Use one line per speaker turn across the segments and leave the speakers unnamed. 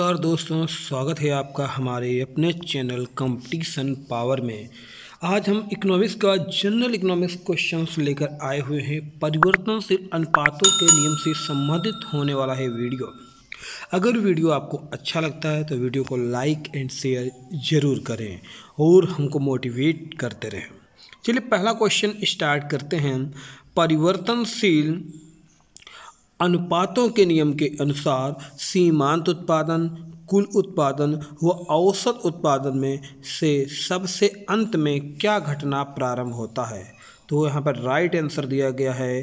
नमस्कार दोस्तों स्वागत है आपका हमारे अपने चैनल कंपटीशन पावर में आज हम इकोनॉमिक्स का जनरल इकोनॉमिक्स क्वेश्चंस लेकर आए हुए हैं परिवर्तनशील अनुपातों के नियम से संबंधित होने वाला है वीडियो अगर वीडियो आपको अच्छा लगता है तो वीडियो को लाइक एंड शेयर ज़रूर करें और हमको मोटिवेट करते रहें चलिए पहला क्वेश्चन स्टार्ट करते हैं परिवर्तनशील अनुपातों के नियम के अनुसार सीमांत उत्पादन कुल उत्पादन व औसत उत्पादन में से सबसे अंत में क्या घटना प्रारंभ होता है तो यहाँ पर राइट आंसर दिया गया है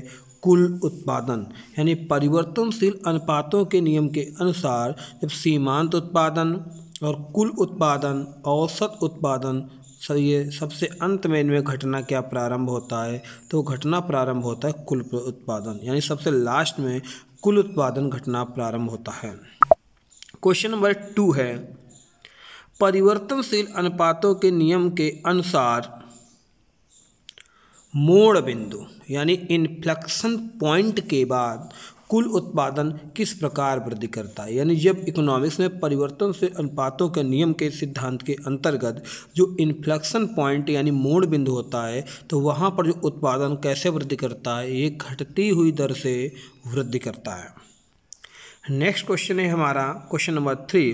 कुल उत्पादन यानी परिवर्तनशील अनुपातों के नियम के अनुसार जब सीमांत उत्पादन और कुल उत्पादन औसत उत्पादन सर ये सबसे अंत में इनमें घटना क्या प्रारंभ होता है तो घटना प्रारंभ होता है कुल उत्पादन यानी सबसे लास्ट में कुल उत्पादन घटना प्रारंभ होता है क्वेश्चन नंबर टू है परिवर्तनशील अनुपातों के नियम के अनुसार मोड़ बिंदु यानी इन्फ्लेक्शन पॉइंट के बाद कुल उत्पादन किस प्रकार वृद्धि करता है यानी जब इकोनॉमिक्स में परिवर्तन से अनुपातों के नियम के सिद्धांत के अंतर्गत जो इन्फ्लेक्शन पॉइंट यानी मोड़ बिंदु होता है तो वहाँ पर जो उत्पादन कैसे वृद्धि करता है ये घटती हुई दर से वृद्धि करता है नेक्स्ट क्वेश्चन है हमारा क्वेश्चन नंबर थ्री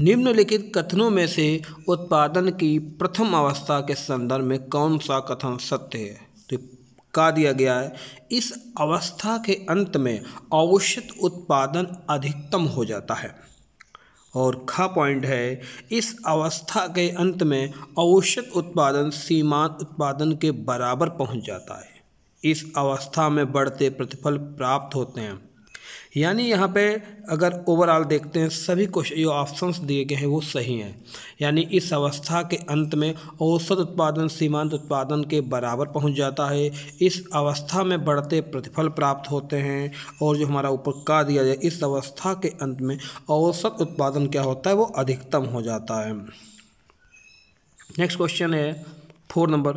निम्नलिखित कथनों में से उत्पादन की प्रथम अवस्था के संदर्भ में कौन सा कथन सत्य है तो धक्का दिया गया है इस अवस्था के अंत में आवश्यक उत्पादन अधिकतम हो जाता है और ख पॉइंट है इस अवस्था के अंत में आवश्यक उत्पादन सीमांत उत्पादन के बराबर पहुंच जाता है इस अवस्था में बढ़ते प्रतिफल प्राप्त होते हैं यानी यहाँ पे अगर ओवरऑल देखते हैं सभी क्वेश्चन जो ऑप्शंस दिए गए हैं वो सही हैं यानी इस अवस्था के अंत में औसत उत्पादन सीमांत उत्पादन के बराबर पहुँच जाता है इस अवस्था में बढ़ते प्रतिफल प्राप्त होते हैं और जो हमारा ऊपर का दिया जाए इस अवस्था के अंत में औसत उत्पादन क्या होता है वो अधिकतम हो जाता है नेक्स्ट क्वेश्चन है फोर नंबर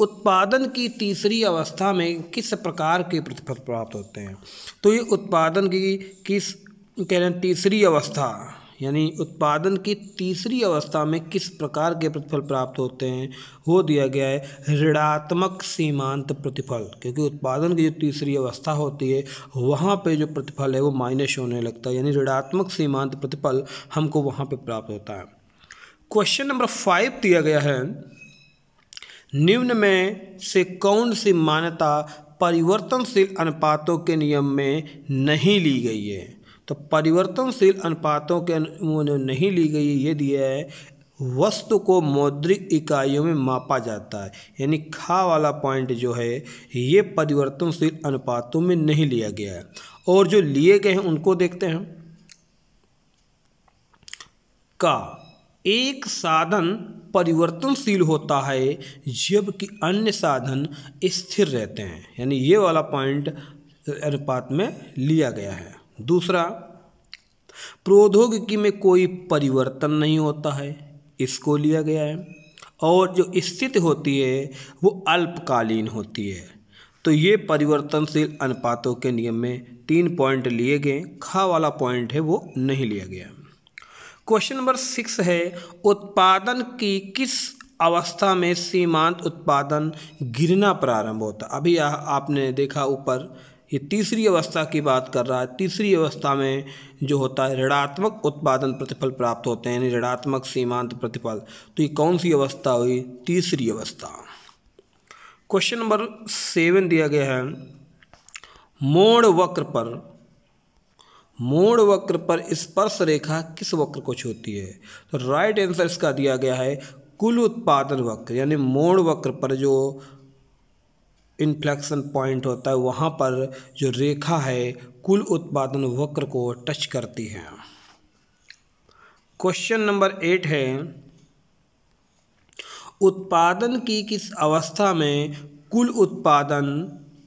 उत्पादन की तीसरी अवस्था में किस प्रकार के प्रतिफल प्राप्त होते हैं तो ये उत्पादन की किस कह रहे हैं तीसरी अवस्था यानी उत्पादन की तीसरी अवस्था में किस प्रकार के प्रतिफल प्राप्त होते हैं वो दिया गया है ऋणात्मक सीमांत प्रतिफल क्योंकि उत्पादन की जो तीसरी अवस्था होती है वहाँ पे जो प्रतिफल है वो माइनस होने लगता है यानी ऋणात्मक सीमांत प्रतिफल हमको वहाँ पे प्राप्त होता है क्वेश्चन नंबर फाइव दिया गया है निम्न में से कौन सी मान्यता परिवर्तनशील अनुपातों के नियम में नहीं ली गई है तो परिवर्तनशील अनुपातों के नहीं ली गई ये दिया है वस्तु को मौद्रिक इकाइयों में मापा जाता है यानी खा वाला पॉइंट जो है ये परिवर्तनशील अनुपातों में नहीं लिया गया है और जो लिए गए हैं उनको देखते हैं का एक साधन परिवर्तनशील होता है जबकि अन्य साधन स्थिर रहते हैं यानी ये वाला पॉइंट अनुपात में लिया गया है दूसरा प्रौद्योगिकी में कोई परिवर्तन नहीं होता है इसको लिया गया है और जो स्थिति होती है वो अल्पकालीन होती है तो ये परिवर्तनशील अनुपातों के नियम में तीन पॉइंट लिए गए खा वाला पॉइंट है वो नहीं लिया गया क्वेश्चन नंबर सिक्स है उत्पादन की किस अवस्था में सीमांत उत्पादन गिरना प्रारंभ होता अभी आ, आपने देखा ऊपर ये तीसरी अवस्था की बात कर रहा है तीसरी अवस्था में जो होता है ऋणात्मक उत्पादन प्रतिफल प्राप्त होते हैं यानी ऋणात्मक सीमांत प्रतिफल तो ये कौन सी अवस्था हुई तीसरी अवस्था क्वेश्चन नंबर सेवन दिया गया है मोड़ वक्र पर मूड वक्र पर स्पर्श रेखा किस वक्र को छूती है तो राइट आंसर इसका दिया गया है कुल उत्पादन वक्र यानी मोड़ वक्र पर जो इन्फ्लेक्शन पॉइंट होता है वहाँ पर जो रेखा है कुल उत्पादन वक्र को टच करती है क्वेश्चन नंबर एट है उत्पादन की किस अवस्था में कुल उत्पादन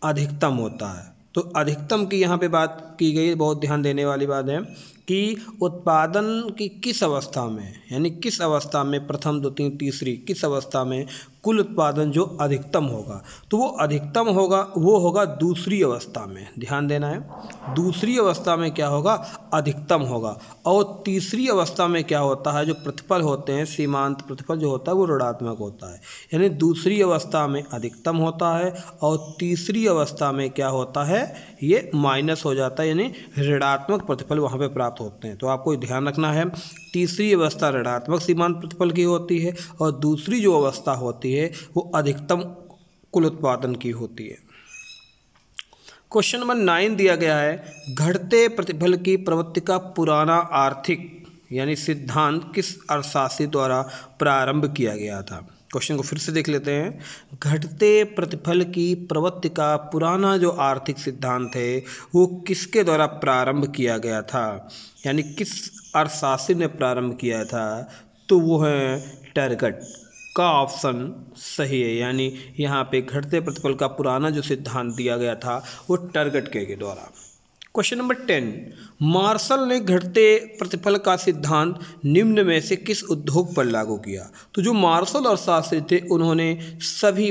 अधिकतम होता है तो अधिकतम की यहाँ पे बात की गई बहुत ध्यान देने वाली बात है कि उत्पादन की किस अवस्था में यानी किस अवस्था में प्रथम द्वितीय तीसरी किस अवस्था में कुल उत्पादन जो अधिकतम होगा तो वो अधिकतम होगा वो होगा दूसरी अवस्था में ध्यान देना है दूसरी अवस्था में क्या होगा अधिकतम होगा और तीसरी अवस्था में क्या होता है जो प्रतिफल होते हैं सीमांत प्रतिफल जो होता है वो ऋणात्मक होता है यानी दूसरी अवस्था में अधिकतम होता है और तीसरी अवस्था में क्या होता है ये माइनस हो जाता है यानी ऋणात्मक प्रतिफल वहाँ पर प्राप्त होते हैं तो आपको ध्यान रखना है तीसरी अवस्था ऋणात्मक सीमांत प्रतिफल की होती है और दूसरी जो अवस्था होती है वो अधिकतम कुल उत्पादन की होती है क्वेश्चन नंबर नाइन दिया गया है घटते प्रतिफल की प्रवृत्ति का पुराना आर्थिक यानी सिद्धांत किस अर्थशास्त्री द्वारा प्रारंभ किया गया था क्वेश्चन को फिर से देख लेते हैं घटते प्रतिफल की प्रवृत्ति का पुराना जो आर्थिक सिद्धांत है वो किसके द्वारा प्रारंभ किया गया था यानी किस अर्थशास्त्री ने प्रारंभ किया था तो वो है टर्गट का ऑप्शन सही है यानी यहाँ पे घटते प्रतिफल का पुराना जो सिद्धांत दिया गया था वो टर्गट के, के द्वारा क्वेश्चन नंबर टेन मार्शल ने घटते प्रतिफल का सिद्धांत निम्न में से किस उद्योग पर लागू किया तो जो मार्शल शास्त्री थे उन्होंने सभी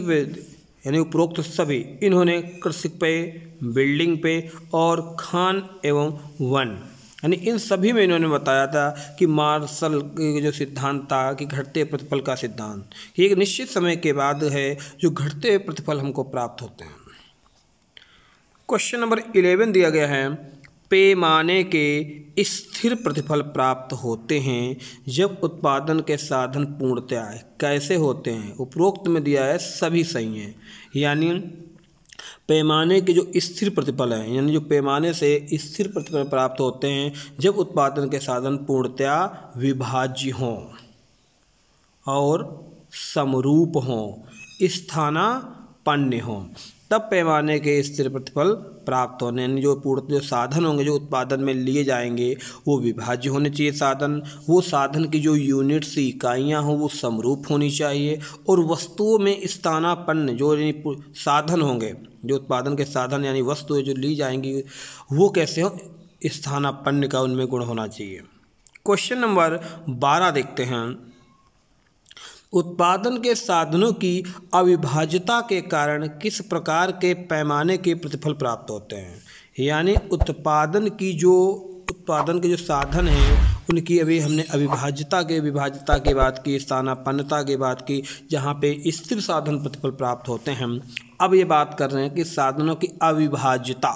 यानी उपरोक्त सभी इन्होंने कृषि पे बिल्डिंग पे और खान एवं वन यानी इन सभी में इन्होंने बताया था कि मार्शल जो सिद्धांत था कि घटते प्रतिफल का सिद्धांत ये एक निश्चित समय के बाद है जो घटते प्रतिफल हमको प्राप्त होते हैं क्वेश्चन नंबर इलेवन दिया गया है पैमाने के स्थिर प्रतिफल प्राप्त होते हैं जब उत्पादन के साधन पूर्णतया कैसे होते हैं उपरोक्त में दिया है सभी सही हैं यानी पैमाने के जो स्थिर प्रतिफल हैं यानी जो पैमाने से स्थिर प्रतिफल प्राप्त होते हैं जब उत्पादन के साधन पूर्णतया विभाज्य हों और समरूप हों स्थानापन्न हों तब पैमाने के स्थिर प्रतिफल प्राप्त होने जो पूर्ण जो साधन होंगे जो उत्पादन में लिए जाएंगे वो विभाज्य होने चाहिए साधन वो साधन की जो यूनिट्स इकाइयाँ हों वो समरूप होनी चाहिए और वस्तुओं में स्थानापन्न जो यानी साधन होंगे जो उत्पादन के साधन यानी वस्तुएं जो ली जाएंगी वो कैसे हों स्थानापन्न का उनमें गुण होना चाहिए क्वेश्चन नंबर बारह देखते हैं उत्पादन के साधनों की अविभाज्यता के कारण किस प्रकार के पैमाने के प्रतिफल प्राप्त होते हैं यानी उत्पादन की जो उत्पादन के जो साधन हैं उनकी अभी हमने अविभाज्यता के विभाज्यता की बात की स्थानापन्नता की बात की जहाँ पे स्थिर साधन प्रतिफल प्राप्त होते हैं अब ये बात कर रहे हैं कि साधनों की अविभाज्यता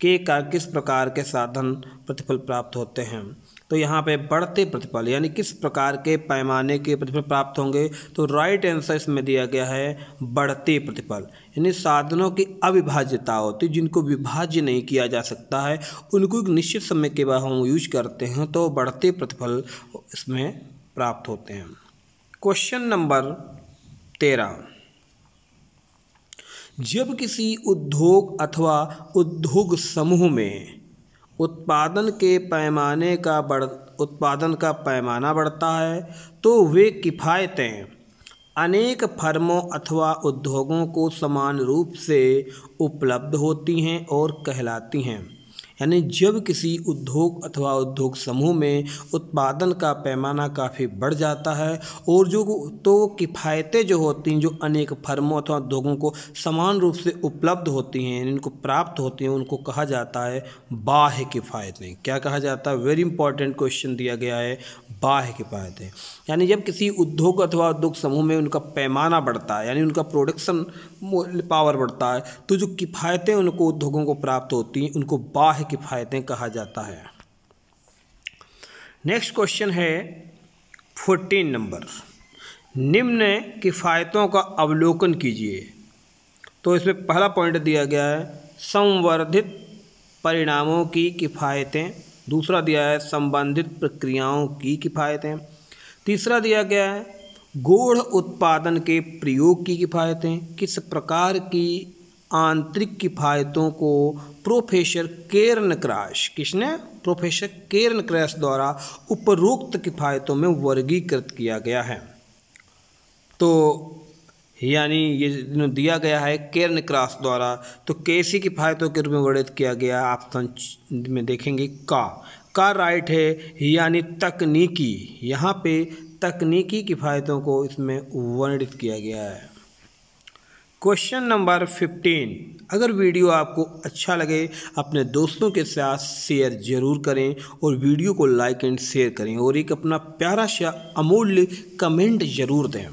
के कारण किस प्रकार के साधन प्रतिफल प्राप्त होते हैं तो यहाँ पे बढ़ते प्रतिफल यानी किस प्रकार के पैमाने के प्रतिफल प्राप्त होंगे तो राइट आंसर इसमें दिया गया है बढ़ते प्रतिफल यानी साधनों की अविभाज्यता होती तो जिनको विभाज्य नहीं किया जा सकता है उनको एक निश्चित समय के बाद हम यूज करते हैं तो बढ़ते प्रतिफल इसमें प्राप्त होते हैं क्वेश्चन नंबर तेरह जब किसी उद्योग अथवा उद्योग समूह में उत्पादन के पैमाने का बढ़ उत्पादन का पैमाना बढ़ता है तो वे किफ़ायतें अनेक फर्मों अथवा उद्योगों को समान रूप से उपलब्ध होती हैं और कहलाती हैं यानी जब किसी उद्योग अथवा उद्योग समूह में उत्पादन का पैमाना काफ़ी बढ़ जाता है और जो तो किफ़ायतें जो होती हैं जो अनेक फर्मों अथवा उद्योगों को समान रूप से उपलब्ध होती हैं इनको प्राप्त होती हैं उनको कहा जाता है बाह्य किफ़ायतें क्या कहा जाता है वेरी इंपॉर्टेंट क्वेश्चन दिया गया है बाह्य किफ़ायतें यानी जब किसी उद्योग अथवा उद्योग समूह में उनका पैमाना बढ़ता है यानी उनका प्रोडक्शन पावर बढ़ता है तो जो किफ़ायतें उनको उद्योगों को प्राप्त होती हैं उनको बाह्य किफ़ायतें कहा जाता है नेक्स्ट क्वेश्चन है फोर्टीन नंबर निम्न किफ़ायतों का अवलोकन कीजिए तो इसमें पहला पॉइंट दिया गया है संवर्धित परिणामों की किफ़ायतें दूसरा दिया है संबंधित प्रक्रियाओं की किफ़ायतें तीसरा दिया गया है गोढ़ उत्पादन के प्रयोग की किफ़ायतें किस प्रकार की आंतरिक किफ़ायतों को प्रोफेसर केर्न क्रैश किसने प्रोफेसर केर्न क्रैश द्वारा उपरोक्त किफ़ायतों में वर्गीकृत किया गया है तो यानी ये दिया गया है केर्न क्रास द्वारा तो कैसी किफ़ायतों के रूप में वर्णित किया गया आप तो में देखेंगे का का राइट है यानी तकनीकी यहाँ पे तकनीकी किफ़ायतों को इसमें वर्णित किया गया है क्वेश्चन नंबर फिफ्टीन अगर वीडियो आपको अच्छा लगे अपने दोस्तों के साथ शेयर ज़रूर करें और वीडियो को लाइक एंड शेयर करें और एक अपना प्यारा सा अमूल्य कमेंट ज़रूर दें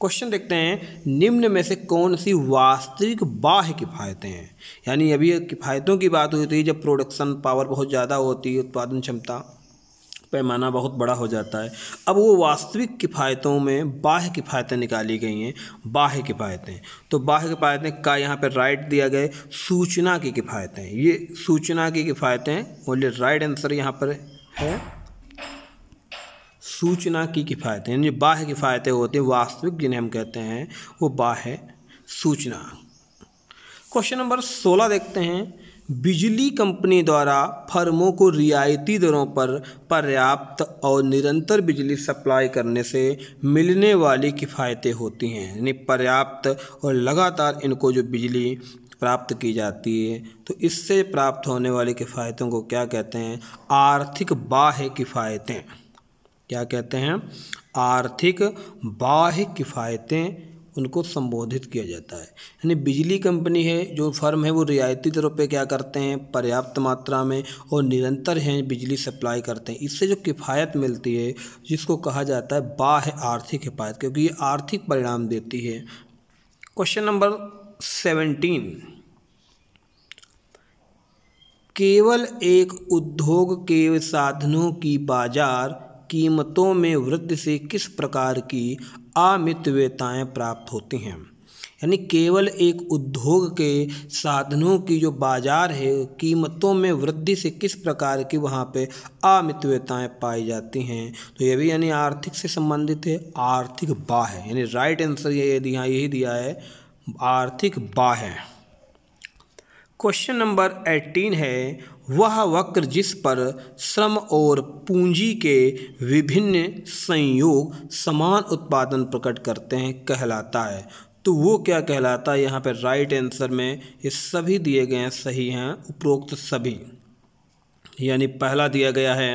क्वेश्चन देखते हैं निम्न में से कौन सी वास्तविक बाह्य किफ़ायतें हैं यानी अभी किफ़ायतों की बात हुई थी जब प्रोडक्शन पावर बहुत ज़्यादा होती है उत्पादन क्षमता पैमाना बहुत बड़ा हो जाता है अब वो वास्तविक किफ़ायतों में बाह्य किफ़ायतें निकाली गई हैं बाह्य किफ़ायतें तो बाह्य किफ़ायतें का यहाँ पर राइट दिया गया सूचना की किफ़ायतें ये सूचना की किफ़ायतें बोले राइट आंसर यहाँ पर है सूचना की किफ़ायतें यानी बाह्य किफ़ायतें होती हैं वास्तविक जिन्हें हम कहते हैं वो बाह्य सूचना क्वेश्चन नंबर सोलह देखते हैं बिजली कंपनी द्वारा फर्मों को रियायती दरों पर पर्याप्त और निरंतर बिजली सप्लाई करने से मिलने वाली किफ़ायतें होती हैं यानी पर्याप्त और लगातार इनको जो बिजली प्राप्त की जाती है तो इससे प्राप्त होने वाली किफ़ायतों को क्या कहते हैं आर्थिक बाह्य किफ़ायतें क्या कहते हैं आर्थिक बाह्य किफ़ायतें उनको संबोधित किया जाता है यानी बिजली कंपनी है जो फर्म है वो रियायती दरों पे क्या करते हैं पर्याप्त मात्रा में और निरंतर हैं बिजली सप्लाई करते हैं इससे जो किफ़ायत मिलती है जिसको कहा जाता है बाह आर्थिक हिफायत क्योंकि ये आर्थिक परिणाम देती है क्वेश्चन नंबर सेवेंटीन केवल एक उद्योग के साधनों की बाजार कीमतों में वृद्धि से किस प्रकार की अमितव्यताएँ प्राप्त होती हैं यानी केवल एक उद्योग के साधनों की जो बाज़ार है कीमतों में वृद्धि से किस प्रकार की वहाँ पे अमितव्यताएँ पाई जाती हैं तो ये भी यानी आर्थिक से संबंधित है आर्थिक बाह है यानी राइट आंसर ये दिया यही दिया है आर्थिक बाह है क्वेश्चन नंबर एटीन है वह वक्र जिस पर श्रम और पूंजी के विभिन्न संयोग समान उत्पादन प्रकट करते हैं कहलाता है तो वो क्या कहलाता है यहाँ पर राइट आंसर में ये सभी दिए गए हैं सही हैं उपरोक्त सभी यानी पहला दिया गया है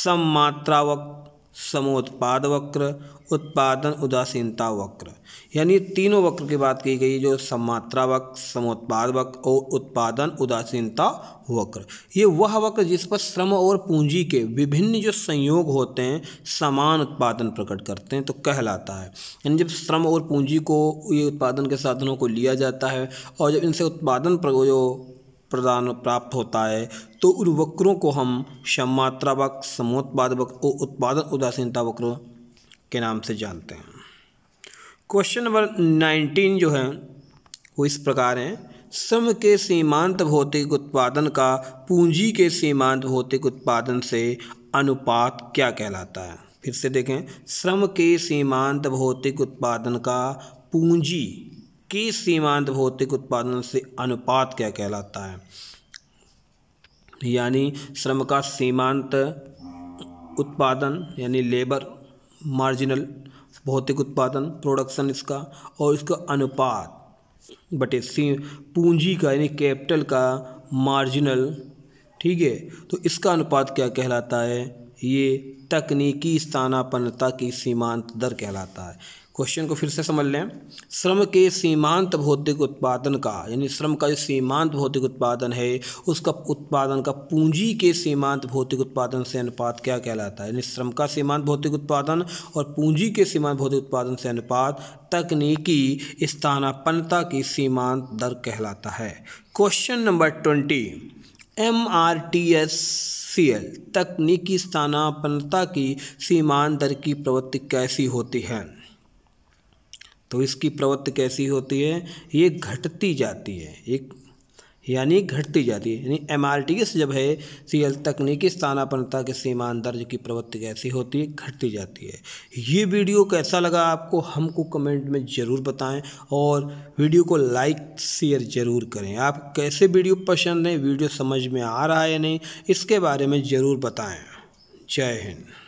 सम मात्रावक समोत्पाद वक्र उत्पादन उदासीनता वक्र यानी तीनों वक्र की बात की गई जो सममात्रा वक्र समोत्पाद वक्र और उत्पादन उदासीनता वक्र ये वह वक्र जिस पर श्रम और पूंजी के विभिन्न जो संयोग होते हैं समान उत्पादन प्रकट करते हैं तो कहलाता है यानी जब श्रम और पूंजी को ये उत्पादन के साधनों को लिया जाता है और जब इनसे उत्पादन जो प्रदान प्राप्त होता है तो उर्वक्रों को हम सम्मात्रा वक समोत्पाद वक्र और उत्पादन उदासीनता वक्र के नाम से जानते हैं क्वेश्चन नंबर नाइनटीन जो है वो इस प्रकार हैं सम के सीमांत भौतिक उत्पादन का पूंजी के सीमांत भौतिक उत्पादन से अनुपात क्या कहलाता है फिर से देखें श्रम के सीमांत भौतिक उत्पादन का पूंजी के सीमांत भौतिक उत्पादन से अनुपात क्या कहलाता है यानी श्रम का सीमांत उत्पादन यानी लेबर मार्जिनल भौतिक उत्पादन प्रोडक्शन इसका और इसका अनुपात बटे सी पूंजी का यानी कैपिटल का मार्जिनल ठीक है तो इसका अनुपात क्या कहलाता है ये तकनीकी स्थानापन्नता की सीमांत दर कहलाता है क्वेश्चन को फिर से समझ लें श्रम के सीमांत भौतिक उत्पादन का यानी श्रम का जो सीमांत भौतिक उत्पादन है उसका उत्पादन का पूंजी के सीमांत भौतिक उत्पादन से अनुपात क्या कहलाता है यानी श्रम का सीमांत भौतिक उत्पादन और पूंजी के सीमांत भौतिक उत्पादन से अनुपात तकनीकी स्थानापन्नता की सीमांत दर कहलाता है question number twenty M R T S C L तकनीकी स्थानापन्नता की सीमांत दर की प्रवृत्ति कैसी होती है तो इसकी प्रवृत्ति कैसी होती है ये घटती जाती है एक यानी घटती जाती है यानी एम आर टी जब है एल तकनीकी स्थानापन्नता के सीमान दर्ज की प्रवृत्ति कैसी होती है घटती जाती है ये वीडियो कैसा लगा आपको हमको कमेंट में ज़रूर बताएं और वीडियो को लाइक शेयर ज़रूर करें आप कैसे वीडियो पसंद हैं वीडियो समझ में आ रहा है या नहीं इसके बारे में ज़रूर बताएँ जय हिंद